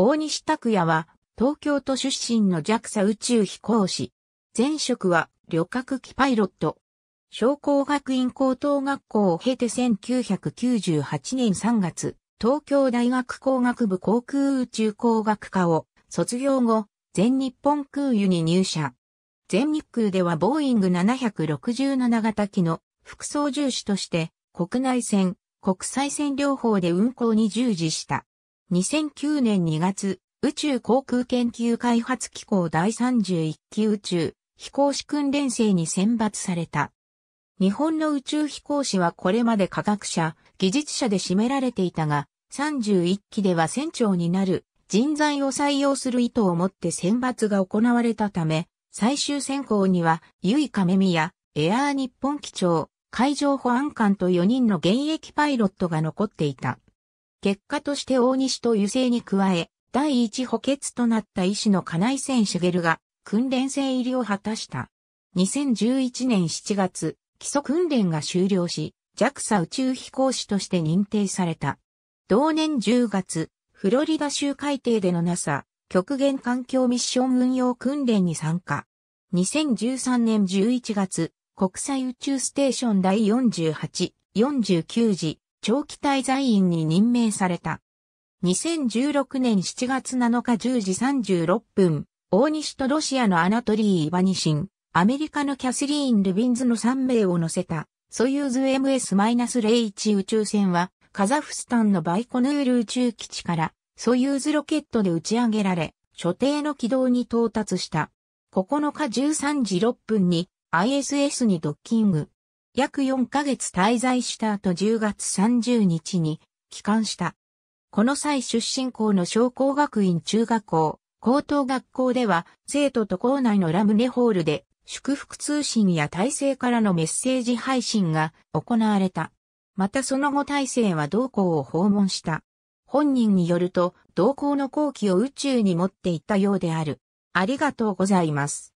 大西拓也は、東京都出身の JAXA 宇宙飛行士。前職は、旅客機パイロット。商工学院高等学校を経て1998年3月、東京大学工学部航空宇宙工学科を卒業後、全日本空輸に入社。全日空ではボーイング767型機の副操縦士として、国内線、国際線両方で運航に従事した。2009年2月、宇宙航空研究開発機構第31期宇宙飛行士訓練生に選抜された。日本の宇宙飛行士はこれまで科学者、技術者で占められていたが、31期では船長になる人材を採用する意図を持って選抜が行われたため、最終選考には、ゆいかめみや、エアー日本機長、海上保安官と4人の現役パイロットが残っていた。結果として大西と油性に加え、第一補欠となった医師の金井千茂が訓練生入りを果たした。2011年7月、基礎訓練が終了し、JAXA 宇宙飛行士として認定された。同年10月、フロリダ州海底での NASA 極限環境ミッション運用訓練に参加。2013年11月、国際宇宙ステーション第48、49時、長期滞在員に任命された。2016年7月7日10時36分、大西とロシアのアナトリー・イバニシン、アメリカのキャスリーン・ルビンズの3名を乗せた、ソユーズ MS-01 宇宙船は、カザフスタンのバイコヌール宇宙基地から、ソユーズロケットで打ち上げられ、所定の軌道に到達した。9日13時6分に ISS にドッキング。約4ヶ月滞在した後10月30日に帰還した。この際出身校の商工学院中学校、高等学校では生徒と校内のラムネホールで祝福通信や体制からのメッセージ配信が行われた。またその後体制は同校を訪問した。本人によると同校の後期を宇宙に持っていったようである。ありがとうございます。